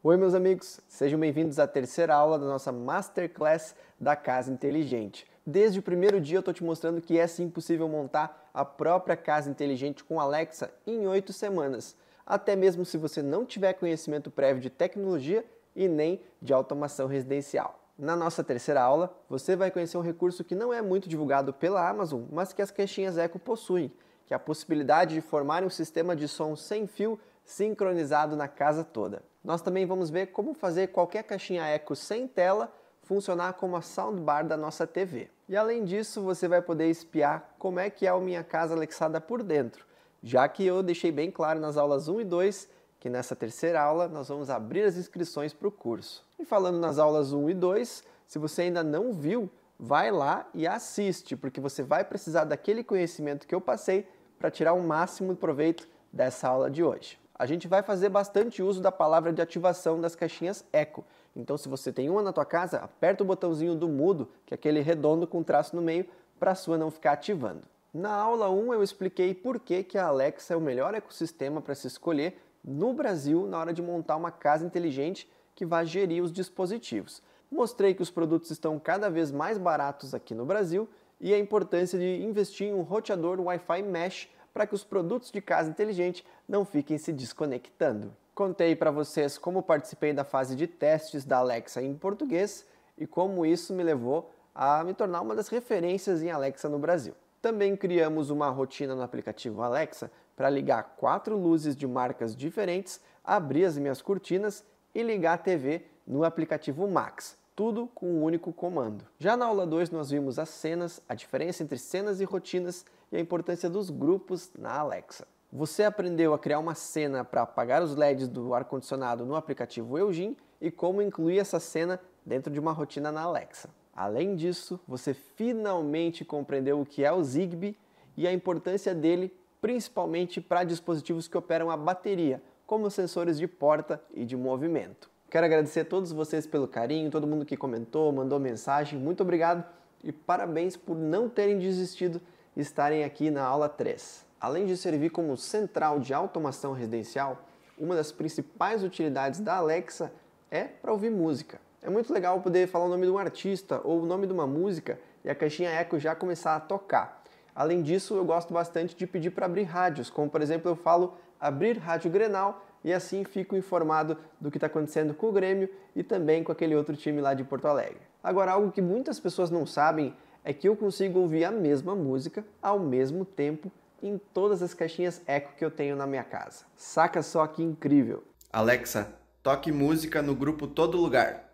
Oi, meus amigos, sejam bem-vindos à terceira aula da nossa Masterclass da Casa Inteligente. Desde o primeiro dia eu estou te mostrando que é sim possível montar a própria casa inteligente com Alexa em oito semanas, até mesmo se você não tiver conhecimento prévio de tecnologia e nem de automação residencial. Na nossa terceira aula, você vai conhecer um recurso que não é muito divulgado pela Amazon, mas que as caixinhas Echo possuem, que é a possibilidade de formar um sistema de som sem fio sincronizado na casa toda. Nós também vamos ver como fazer qualquer caixinha eco sem tela funcionar como a soundbar da nossa TV. E além disso, você vai poder espiar como é que é a minha casa Alexada por dentro, já que eu deixei bem claro nas aulas 1 e 2 que nessa terceira aula nós vamos abrir as inscrições para o curso. E falando nas aulas 1 e 2, se você ainda não viu, vai lá e assiste, porque você vai precisar daquele conhecimento que eu passei para tirar o máximo proveito dessa aula de hoje a gente vai fazer bastante uso da palavra de ativação das caixinhas Eco. Então, se você tem uma na tua casa, aperta o botãozinho do mudo, que é aquele redondo com traço no meio, para a sua não ficar ativando. Na aula 1 eu expliquei por que, que a Alexa é o melhor ecossistema para se escolher no Brasil na hora de montar uma casa inteligente que vá gerir os dispositivos. Mostrei que os produtos estão cada vez mais baratos aqui no Brasil e a importância de investir em um roteador Wi-Fi Mesh para que os produtos de casa inteligente não fiquem se desconectando. Contei para vocês como participei da fase de testes da Alexa em português e como isso me levou a me tornar uma das referências em Alexa no Brasil. Também criamos uma rotina no aplicativo Alexa para ligar quatro luzes de marcas diferentes, abrir as minhas cortinas e ligar a TV no aplicativo Max, tudo com um único comando. Já na aula 2 nós vimos as cenas, a diferença entre cenas e rotinas e a importância dos grupos na Alexa. Você aprendeu a criar uma cena para apagar os LEDs do ar-condicionado no aplicativo Eugin e como incluir essa cena dentro de uma rotina na Alexa. Além disso, você finalmente compreendeu o que é o Zigbee e a importância dele, principalmente para dispositivos que operam a bateria, como sensores de porta e de movimento. Quero agradecer a todos vocês pelo carinho, todo mundo que comentou, mandou mensagem, muito obrigado e parabéns por não terem desistido estarem aqui na aula 3. Além de servir como central de automação residencial, uma das principais utilidades da Alexa é para ouvir música. É muito legal poder falar o nome de um artista ou o nome de uma música e a caixinha Echo já começar a tocar. Além disso, eu gosto bastante de pedir para abrir rádios, como por exemplo eu falo abrir rádio Grenal e assim fico informado do que está acontecendo com o Grêmio e também com aquele outro time lá de Porto Alegre. Agora, algo que muitas pessoas não sabem é que eu consigo ouvir a mesma música ao mesmo tempo em todas as caixinhas eco que eu tenho na minha casa. Saca só que incrível! Alexa, toque música no grupo Todo Lugar.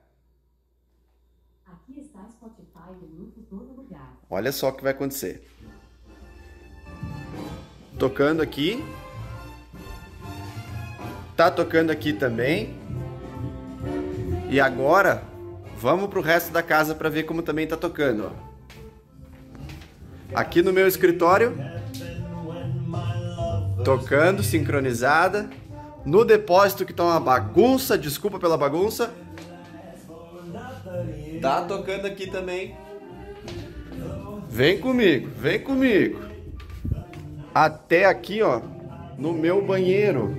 Aqui está Spotify no grupo Todo Lugar. Olha só o que vai acontecer. Tocando aqui. Tá tocando aqui também. E agora, vamos pro resto da casa para ver como também tá tocando, ó aqui no meu escritório, tocando, sincronizada. No depósito que tá uma bagunça, desculpa pela bagunça. Tá tocando aqui também. Vem comigo, vem comigo. Até aqui, ó, no meu banheiro.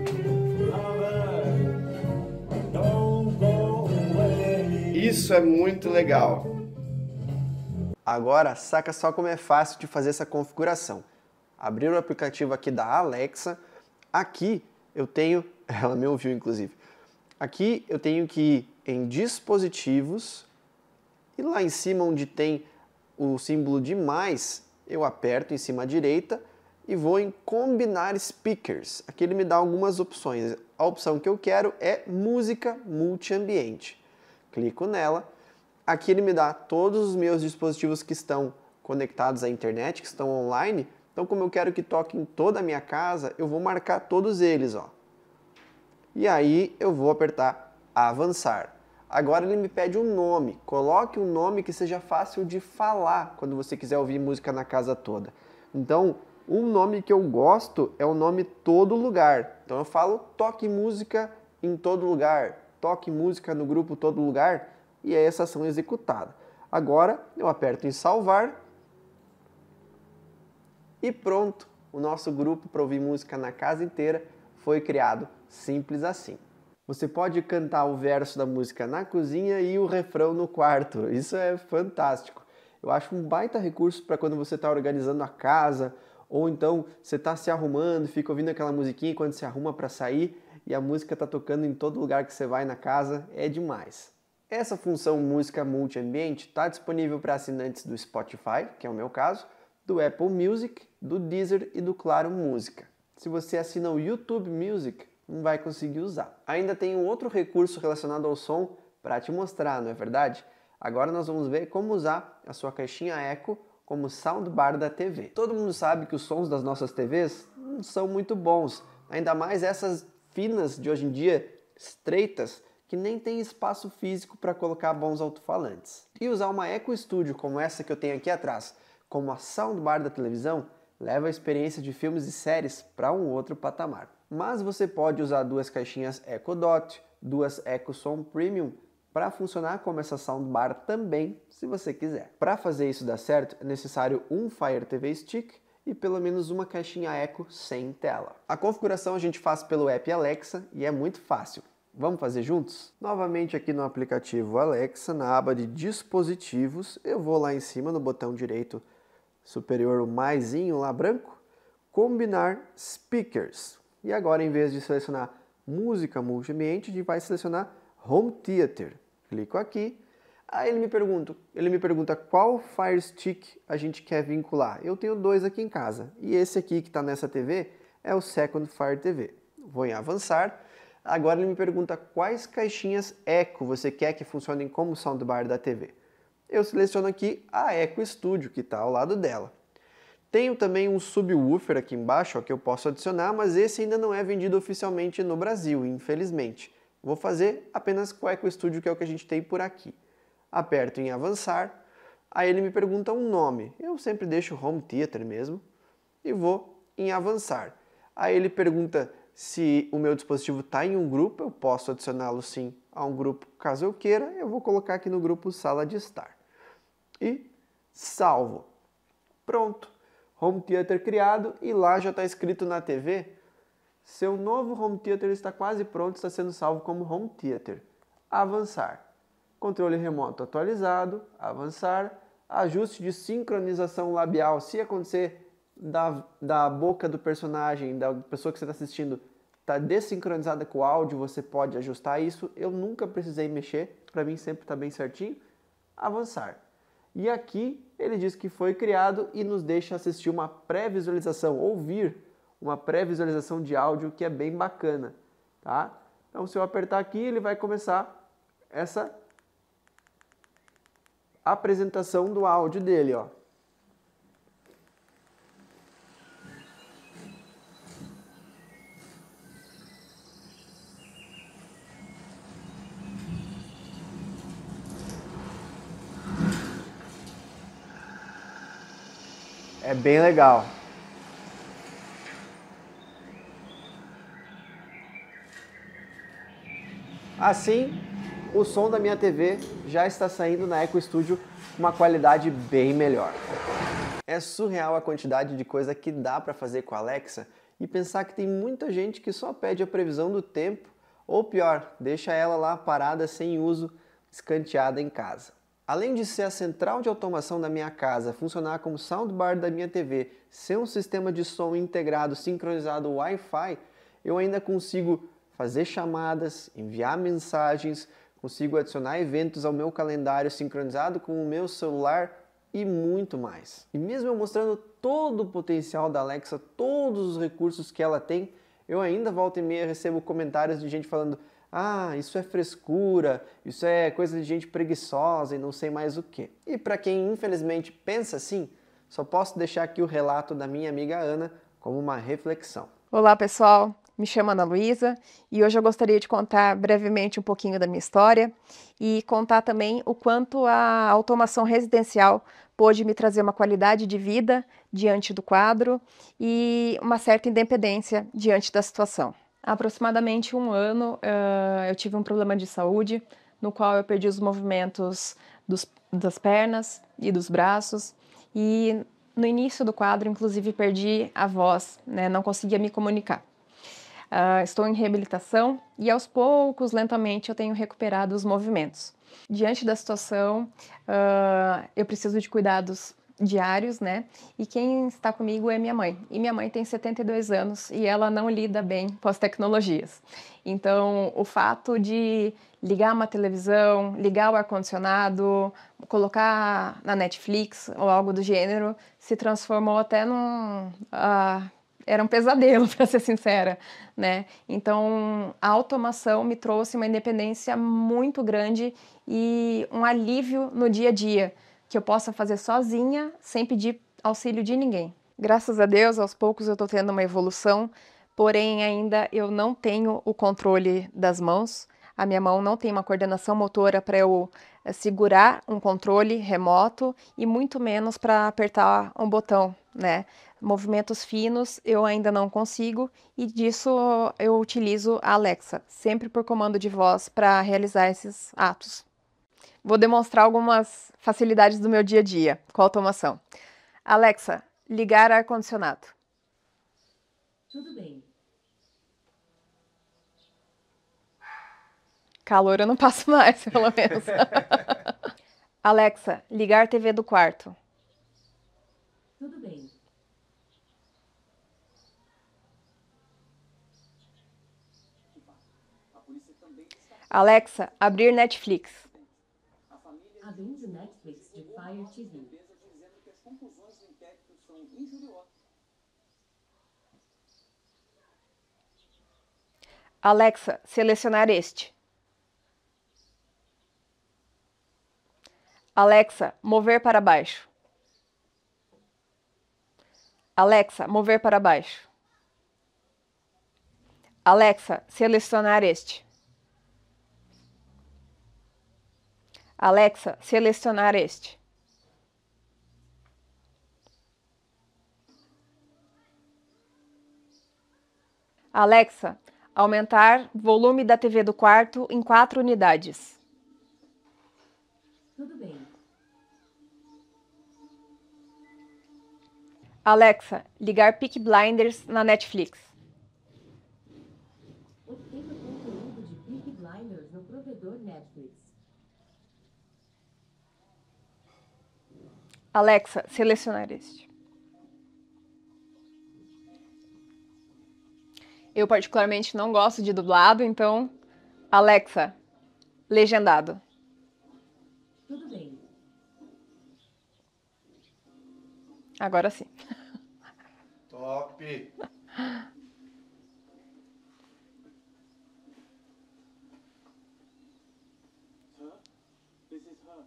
Isso é muito legal. Agora, saca só como é fácil de fazer essa configuração. Abrir o aplicativo aqui da Alexa. Aqui eu tenho, ela me ouviu inclusive. Aqui eu tenho que ir em dispositivos e lá em cima onde tem o símbolo de mais, eu aperto em cima à direita e vou em combinar speakers. Aqui ele me dá algumas opções. A opção que eu quero é música multiambiente. Clico nela Aqui ele me dá todos os meus dispositivos que estão conectados à internet, que estão online. Então, como eu quero que toque em toda a minha casa, eu vou marcar todos eles, ó. E aí eu vou apertar avançar. Agora ele me pede um nome. Coloque um nome que seja fácil de falar quando você quiser ouvir música na casa toda. Então, um nome que eu gosto é o nome Todo Lugar. Então eu falo toque música em todo lugar, toque música no grupo Todo Lugar e é essa ação é executada. Agora eu aperto em salvar e pronto, o nosso grupo para ouvir música na casa inteira foi criado simples assim. Você pode cantar o verso da música na cozinha e o refrão no quarto. Isso é fantástico. Eu acho um baita recurso para quando você está organizando a casa ou então você está se arrumando, fica ouvindo aquela musiquinha quando se arruma para sair e a música está tocando em todo lugar que você vai na casa. É demais. Essa função música multiambiente está disponível para assinantes do Spotify, que é o meu caso, do Apple Music, do Deezer e do Claro Música. Se você assina o YouTube Music, não vai conseguir usar. Ainda tem um outro recurso relacionado ao som para te mostrar, não é verdade? Agora nós vamos ver como usar a sua caixinha Echo como soundbar da TV. Todo mundo sabe que os sons das nossas TVs não são muito bons, ainda mais essas finas de hoje em dia, estreitas, que nem tem espaço físico para colocar bons alto-falantes. E usar uma Eco Studio como essa que eu tenho aqui atrás, como a soundbar da televisão, leva a experiência de filmes e séries para um outro patamar. Mas você pode usar duas caixinhas Echo Dot, duas Echo Sound Premium para funcionar como essa soundbar também, se você quiser. Para fazer isso dar certo, é necessário um Fire TV Stick e pelo menos uma caixinha Echo sem tela. A configuração a gente faz pelo app Alexa e é muito fácil. Vamos fazer juntos? Novamente aqui no aplicativo Alexa, na aba de dispositivos, eu vou lá em cima no botão direito superior, o maisinho lá branco, combinar speakers. E agora em vez de selecionar música multiambiente, a gente vai selecionar home theater. Clico aqui. Aí ele me pergunta, ele me pergunta qual Fire Stick a gente quer vincular. Eu tenho dois aqui em casa e esse aqui que está nessa TV é o Second Fire TV. Vou em avançar Agora ele me pergunta quais caixinhas Echo você quer que funcionem como soundbar da TV. Eu seleciono aqui a Echo Studio, que está ao lado dela. Tenho também um subwoofer aqui embaixo ó, que eu posso adicionar, mas esse ainda não é vendido oficialmente no Brasil, infelizmente. Vou fazer apenas com o Echo Studio, que é o que a gente tem por aqui. Aperto em avançar, aí ele me pergunta um nome. Eu sempre deixo Home Theater mesmo e vou em avançar. Aí ele pergunta se o meu dispositivo está em um grupo, eu posso adicioná-lo sim a um grupo caso eu queira. Eu vou colocar aqui no grupo sala de estar. E salvo. Pronto. Home Theater criado e lá já está escrito na TV. Seu novo Home Theater está quase pronto, está sendo salvo como Home Theater. Avançar. Controle remoto atualizado. Avançar. Ajuste de sincronização labial. Se acontecer da, da boca do personagem, da pessoa que você está assistindo, está desincronizada com o áudio, você pode ajustar isso. Eu nunca precisei mexer, para mim sempre está bem certinho. Avançar. E aqui ele diz que foi criado e nos deixa assistir uma pré-visualização, ouvir uma pré-visualização de áudio que é bem bacana, tá? Então se eu apertar aqui, ele vai começar essa apresentação do áudio dele, ó. É bem legal. Assim, o som da minha TV já está saindo na Eco Studio com uma qualidade bem melhor. É surreal a quantidade de coisa que dá para fazer com a Alexa e pensar que tem muita gente que só pede a previsão do tempo ou pior, deixa ela lá parada sem uso, escanteada em casa. Além de ser a central de automação da minha casa, funcionar como soundbar da minha TV, ser um sistema de som integrado, sincronizado Wi-Fi, eu ainda consigo fazer chamadas, enviar mensagens, consigo adicionar eventos ao meu calendário sincronizado com o meu celular e muito mais. E mesmo eu mostrando todo o potencial da Alexa, todos os recursos que ela tem, eu ainda volta e meia recebo comentários de gente falando ah, isso é frescura, isso é coisa de gente preguiçosa e não sei mais o que. E para quem infelizmente pensa assim, só posso deixar aqui o relato da minha amiga Ana como uma reflexão. Olá pessoal, me chamo Ana Luísa e hoje eu gostaria de contar brevemente um pouquinho da minha história e contar também o quanto a automação residencial pôde me trazer uma qualidade de vida diante do quadro e uma certa independência diante da situação. Há aproximadamente um ano, uh, eu tive um problema de saúde, no qual eu perdi os movimentos dos, das pernas e dos braços. E no início do quadro, inclusive, perdi a voz, né? não conseguia me comunicar. Uh, estou em reabilitação e aos poucos, lentamente, eu tenho recuperado os movimentos. Diante da situação, uh, eu preciso de cuidados diários, né? E quem está comigo é minha mãe. E minha mãe tem 72 anos e ela não lida bem com as tecnologias. Então, o fato de ligar uma televisão, ligar o ar-condicionado, colocar na Netflix ou algo do gênero, se transformou até num. Ah, era um pesadelo, para ser sincera, né? Então, a automação me trouxe uma independência muito grande e um alívio no dia a dia que eu possa fazer sozinha, sem pedir auxílio de ninguém. Graças a Deus, aos poucos eu estou tendo uma evolução, porém ainda eu não tenho o controle das mãos. A minha mão não tem uma coordenação motora para eu eh, segurar um controle remoto e muito menos para apertar um botão, né? Movimentos finos eu ainda não consigo e disso eu utilizo a Alexa, sempre por comando de voz para realizar esses atos. Vou demonstrar algumas facilidades do meu dia a dia com automação. Alexa, ligar ar-condicionado. Tudo bem. Calor eu não passo mais, pelo menos. Alexa, ligar TV do quarto. Tudo bem. Alexa, abrir Netflix. 2011 Netflix de Fire TV. Alexa, selecionar este. Alexa, mover para baixo. Alexa, mover para baixo. Alexa, selecionar este. Alexa, selecionar este. Alexa, aumentar volume da TV do quarto em quatro unidades. Tudo bem. Alexa, ligar Peak Blinders na Netflix. Alexa, selecionar este. Eu particularmente não gosto de dublado, então Alexa, legendado. Tudo bem. Agora sim. Top.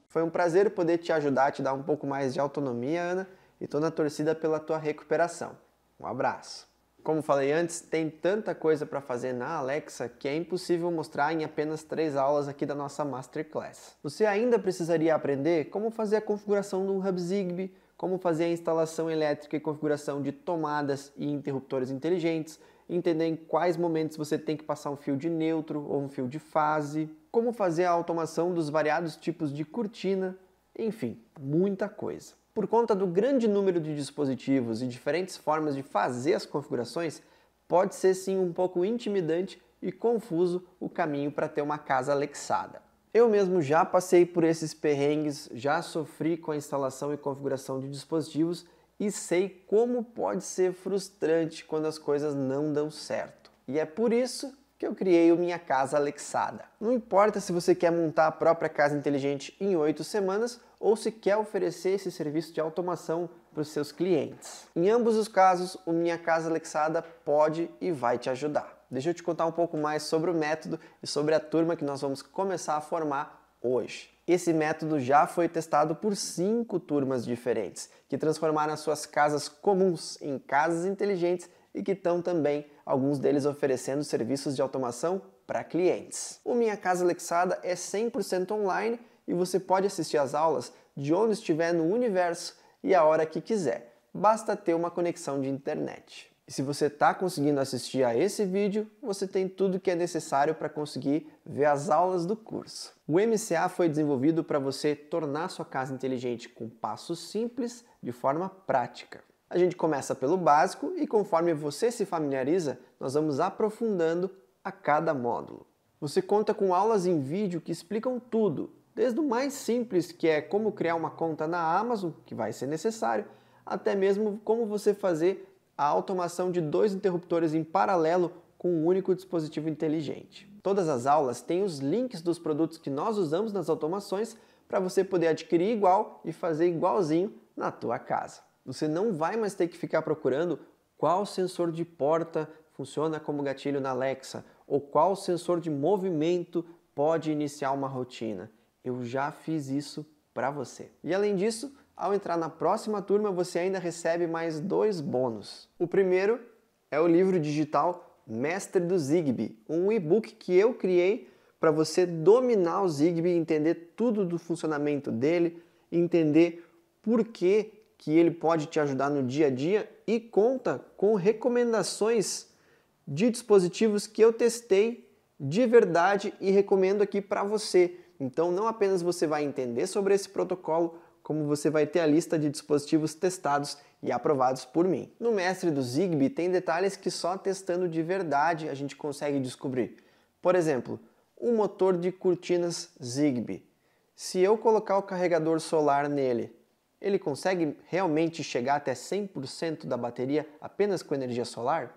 Foi um prazer poder te ajudar, te dar um pouco mais de autonomia, Ana, e tô na torcida pela tua recuperação. Um abraço. Como falei antes, tem tanta coisa para fazer na Alexa que é impossível mostrar em apenas três aulas aqui da nossa Masterclass. Você ainda precisaria aprender como fazer a configuração de um Hub Zigbee, como fazer a instalação elétrica e configuração de tomadas e interruptores inteligentes, entender em quais momentos você tem que passar um fio de neutro ou um fio de fase, como fazer a automação dos variados tipos de cortina, enfim, muita coisa. Por conta do grande número de dispositivos e diferentes formas de fazer as configurações, pode ser sim um pouco intimidante e confuso o caminho para ter uma casa Alexada. Eu mesmo já passei por esses perrengues, já sofri com a instalação e configuração de dispositivos e sei como pode ser frustrante quando as coisas não dão certo. E é por isso que eu criei o Minha Casa Alexada. Não importa se você quer montar a própria casa inteligente em oito semanas ou se quer oferecer esse serviço de automação para os seus clientes. Em ambos os casos, o Minha Casa Alexada pode e vai te ajudar. Deixa eu te contar um pouco mais sobre o método e sobre a turma que nós vamos começar a formar hoje. Esse método já foi testado por cinco turmas diferentes, que transformaram as suas casas comuns em casas inteligentes e que estão também, alguns deles, oferecendo serviços de automação para clientes. O Minha Casa Alexada é 100% online e você pode assistir às aulas de onde estiver no universo e a hora que quiser. Basta ter uma conexão de internet. E se você está conseguindo assistir a esse vídeo, você tem tudo que é necessário para conseguir ver as aulas do curso. O MCA foi desenvolvido para você tornar sua casa inteligente com passos simples de forma prática. A gente começa pelo básico e conforme você se familiariza, nós vamos aprofundando a cada módulo. Você conta com aulas em vídeo que explicam tudo, desde o mais simples, que é como criar uma conta na Amazon, que vai ser necessário, até mesmo como você fazer a automação de dois interruptores em paralelo com um único dispositivo inteligente. Todas as aulas têm os links dos produtos que nós usamos nas automações para você poder adquirir igual e fazer igualzinho na tua casa. Você não vai mais ter que ficar procurando qual sensor de porta funciona como gatilho na Alexa ou qual sensor de movimento pode iniciar uma rotina. Eu já fiz isso para você. E além disso, ao entrar na próxima turma, você ainda recebe mais dois bônus. O primeiro é o livro digital Mestre do Zigbee, um e-book que eu criei para você dominar o Zigbee, entender tudo do funcionamento dele, entender por que, que ele pode te ajudar no dia a dia e conta com recomendações de dispositivos que eu testei de verdade e recomendo aqui para você. Então, não apenas você vai entender sobre esse protocolo, como você vai ter a lista de dispositivos testados e aprovados por mim. No mestre do Zigbee tem detalhes que só testando de verdade a gente consegue descobrir. Por exemplo, o um motor de cortinas Zigbee. Se eu colocar o carregador solar nele, ele consegue realmente chegar até 100% da bateria apenas com energia solar?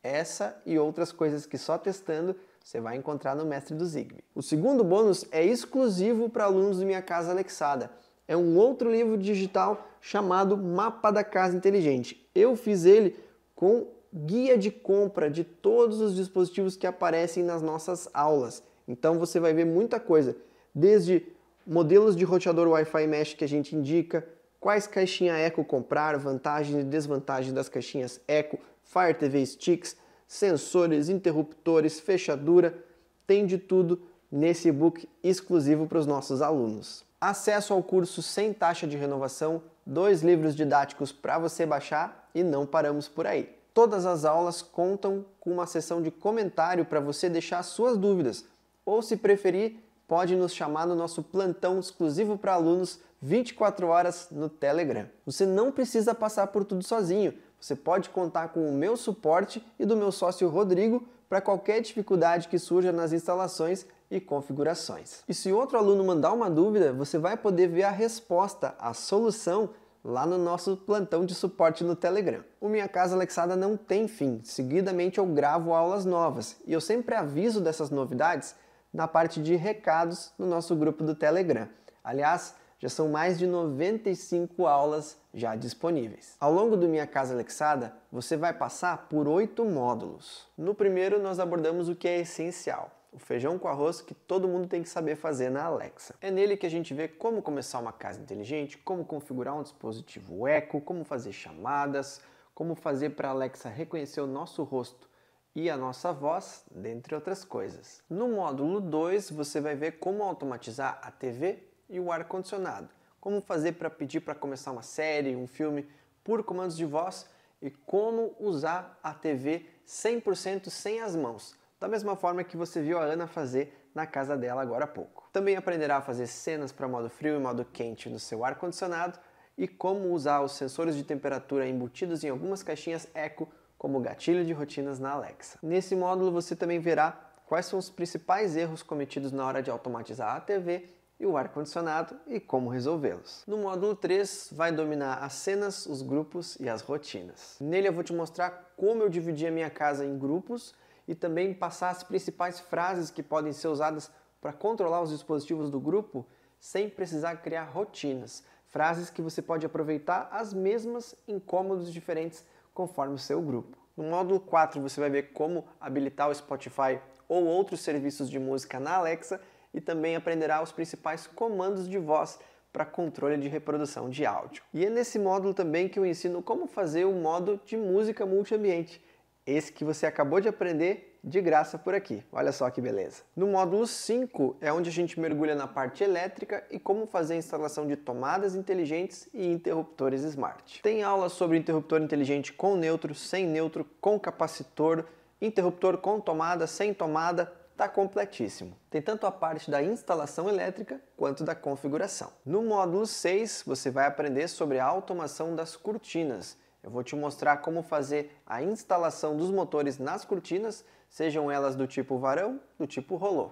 Essa e outras coisas que só testando você vai encontrar no mestre do Zigbee. O segundo bônus é exclusivo para alunos da Minha Casa Alexada é um outro livro digital chamado Mapa da Casa Inteligente. Eu fiz ele com guia de compra de todos os dispositivos que aparecem nas nossas aulas. Então você vai ver muita coisa, desde modelos de roteador Wi-Fi Mesh que a gente indica, quais caixinha Echo comprar, vantagens e desvantagens das caixinhas Echo, Fire TV Sticks, sensores, interruptores, fechadura, tem de tudo nesse book exclusivo para os nossos alunos acesso ao curso sem taxa de renovação, dois livros didáticos para você baixar e não paramos por aí. Todas as aulas contam com uma sessão de comentário para você deixar suas dúvidas, ou se preferir, pode nos chamar no nosso plantão exclusivo para alunos 24 horas no Telegram. Você não precisa passar por tudo sozinho. Você pode contar com o meu suporte e do meu sócio Rodrigo para qualquer dificuldade que surja nas instalações e configurações. E se outro aluno mandar uma dúvida, você vai poder ver a resposta, a solução lá no nosso plantão de suporte no Telegram. O Minha Casa Alexada não tem fim. Seguidamente eu gravo aulas novas e eu sempre aviso dessas novidades na parte de recados no nosso grupo do Telegram. Aliás, já são mais de 95 aulas já disponíveis. Ao longo do Minha Casa Alexada, você vai passar por oito módulos. No primeiro, nós abordamos o que é essencial o feijão com arroz que todo mundo tem que saber fazer na Alexa. É nele que a gente vê como começar uma casa inteligente, como configurar um dispositivo Echo, como fazer chamadas, como fazer para a Alexa reconhecer o nosso rosto e a nossa voz, dentre outras coisas. No módulo 2, você vai ver como automatizar a TV e o ar-condicionado, como fazer para pedir para começar uma série, um filme por comandos de voz e como usar a TV 100% sem as mãos da mesma forma que você viu a Ana fazer na casa dela agora há pouco. Também aprenderá a fazer cenas para modo frio e modo quente no seu ar-condicionado e como usar os sensores de temperatura embutidos em algumas caixinhas Echo como gatilho de rotinas na Alexa. Nesse módulo você também verá quais são os principais erros cometidos na hora de automatizar a TV e o ar-condicionado e como resolvê-los. No módulo 3, vai dominar as cenas, os grupos e as rotinas. Nele eu vou te mostrar como eu dividi a minha casa em grupos e também passar as principais frases que podem ser usadas para controlar os dispositivos do grupo sem precisar criar rotinas. Frases que você pode aproveitar as mesmas em cômodos diferentes conforme o seu grupo. No módulo 4 você vai ver como habilitar o Spotify ou outros serviços de música na Alexa e também aprenderá os principais comandos de voz para controle de reprodução de áudio. E é nesse módulo também que eu ensino como fazer o modo de música multiambiente, esse que você acabou de aprender de graça por aqui. Olha só que beleza. No módulo 5 é onde a gente mergulha na parte elétrica e como fazer a instalação de tomadas inteligentes e interruptores smart. Tem aula sobre interruptor inteligente com neutro, sem neutro, com capacitor, interruptor com tomada, sem tomada, tá completíssimo. Tem tanto a parte da instalação elétrica quanto da configuração. No módulo 6, você vai aprender sobre a automação das cortinas eu vou te mostrar como fazer a instalação dos motores nas cortinas, sejam elas do tipo varão, do tipo rolô.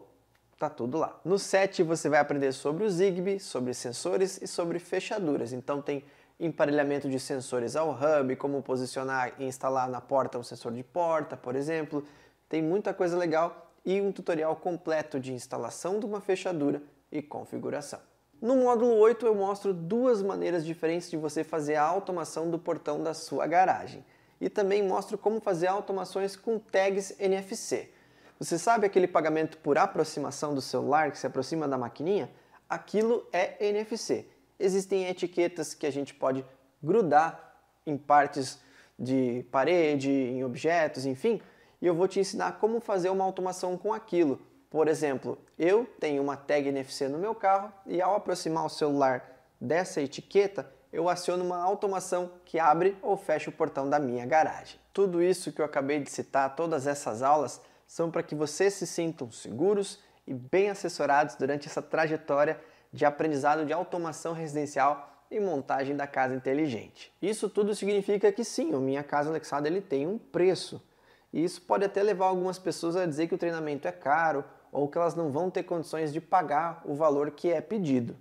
Tá tudo lá. No set você vai aprender sobre o Zigbee, sobre sensores e sobre fechaduras. Então tem emparelhamento de sensores ao hub, como posicionar e instalar na porta um sensor de porta, por exemplo. Tem muita coisa legal e um tutorial completo de instalação de uma fechadura e configuração. No módulo 8 eu mostro duas maneiras diferentes de você fazer a automação do portão da sua garagem e também mostro como fazer automações com tags NFC. Você sabe aquele pagamento por aproximação do celular que se aproxima da maquininha? Aquilo é NFC. Existem etiquetas que a gente pode grudar em partes de parede, em objetos, enfim, e eu vou te ensinar como fazer uma automação com aquilo por exemplo, eu tenho uma tag NFC no meu carro e ao aproximar o celular dessa etiqueta, eu aciono uma automação que abre ou fecha o portão da minha garagem. Tudo isso que eu acabei de citar, todas essas aulas, são para que vocês se sintam seguros e bem assessorados durante essa trajetória de aprendizado de automação residencial e montagem da casa inteligente. Isso tudo significa que sim, o Minha Casa Anexada ele tem um preço. E isso pode até levar algumas pessoas a dizer que o treinamento é caro ou que elas não vão ter condições de pagar o valor que é pedido.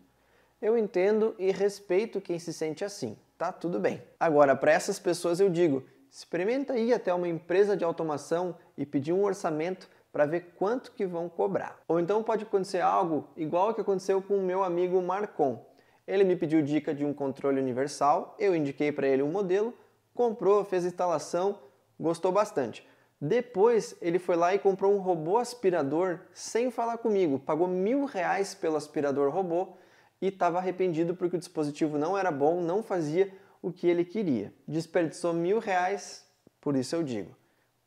Eu entendo e respeito quem se sente assim, tá tudo bem. Agora, para essas pessoas eu digo: experimenta ir até uma empresa de automação e pedir um orçamento para ver quanto que vão cobrar. Ou então pode acontecer algo igual ao que aconteceu com o meu amigo Marcon. Ele me pediu dica de um controle universal, eu indiquei para ele um modelo, comprou, fez a instalação, gostou bastante. Depois ele foi lá e comprou um robô aspirador sem falar comigo, pagou mil reais pelo aspirador robô e estava arrependido porque o dispositivo não era bom, não fazia o que ele queria. Desperdiçou mil reais, por isso eu digo: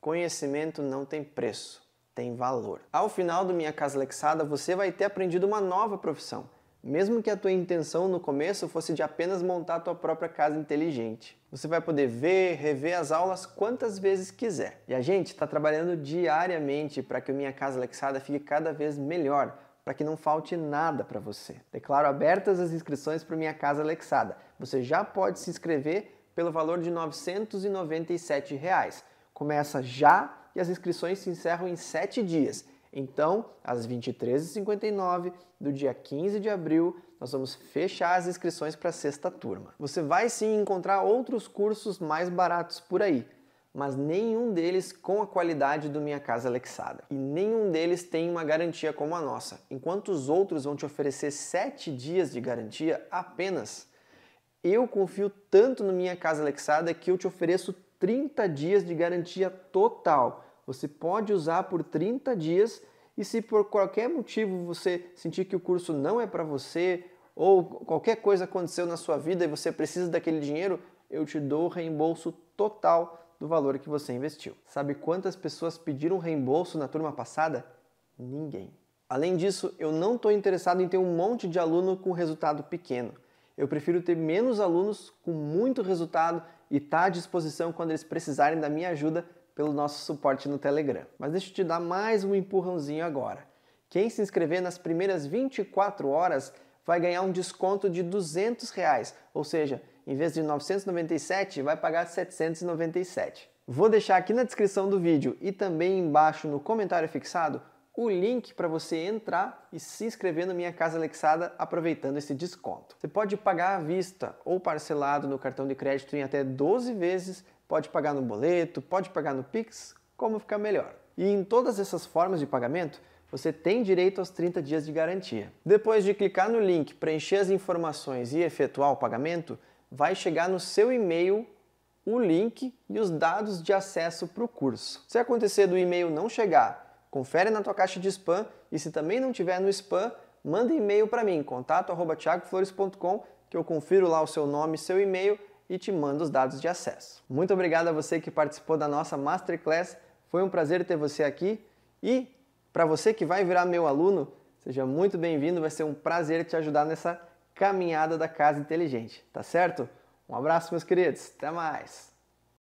conhecimento não tem preço, tem valor. Ao final do Minha Casa Lexada, você vai ter aprendido uma nova profissão mesmo que a tua intenção no começo fosse de apenas montar a tua própria casa inteligente. Você vai poder ver, rever as aulas quantas vezes quiser. E a gente está trabalhando diariamente para que a minha casa Alexada fique cada vez melhor, para que não falte nada para você. Declaro abertas as inscrições para minha casa Alexada. Você já pode se inscrever pelo valor de R$ 997. Reais. Começa já e as inscrições se encerram em 7 dias. Então, às 23h59 do dia 15 de abril, nós vamos fechar as inscrições para a sexta turma. Você vai sim encontrar outros cursos mais baratos por aí, mas nenhum deles com a qualidade do Minha Casa Alexada. E nenhum deles tem uma garantia como a nossa, enquanto os outros vão te oferecer 7 dias de garantia apenas. Eu confio tanto no Minha Casa Alexada que eu te ofereço 30 dias de garantia total você pode usar por 30 dias e se por qualquer motivo você sentir que o curso não é para você ou qualquer coisa aconteceu na sua vida e você precisa daquele dinheiro, eu te dou o reembolso total do valor que você investiu. Sabe quantas pessoas pediram reembolso na turma passada? Ninguém. Além disso, eu não estou interessado em ter um monte de aluno com resultado pequeno. Eu prefiro ter menos alunos com muito resultado e estar tá à disposição quando eles precisarem da minha ajuda pelo nosso suporte no Telegram. Mas deixa eu te dar mais um empurrãozinho agora. Quem se inscrever nas primeiras 24 horas vai ganhar um desconto de 200 reais, ou seja, em vez de 997, vai pagar 797. Vou deixar aqui na descrição do vídeo e também embaixo no comentário fixado o link para você entrar e se inscrever na minha casa Alexada aproveitando esse desconto. Você pode pagar à vista ou parcelado no cartão de crédito em até 12 vezes Pode pagar no boleto, pode pagar no Pix, como ficar melhor. E em todas essas formas de pagamento, você tem direito aos 30 dias de garantia. Depois de clicar no link, preencher as informações e efetuar o pagamento, vai chegar no seu e-mail o link e os dados de acesso para o curso. Se acontecer do e-mail não chegar, confere na tua caixa de spam e se também não tiver no spam, manda e-mail para mim, contato@tiagoflores.com, que eu confiro lá o seu nome, seu e-mail e te mando os dados de acesso. Muito obrigado a você que participou da nossa Masterclass, foi um prazer ter você aqui e para você que vai virar meu aluno, seja muito bem-vindo, vai ser um prazer te ajudar nessa caminhada da casa inteligente, tá certo? Um abraço, meus queridos, até mais!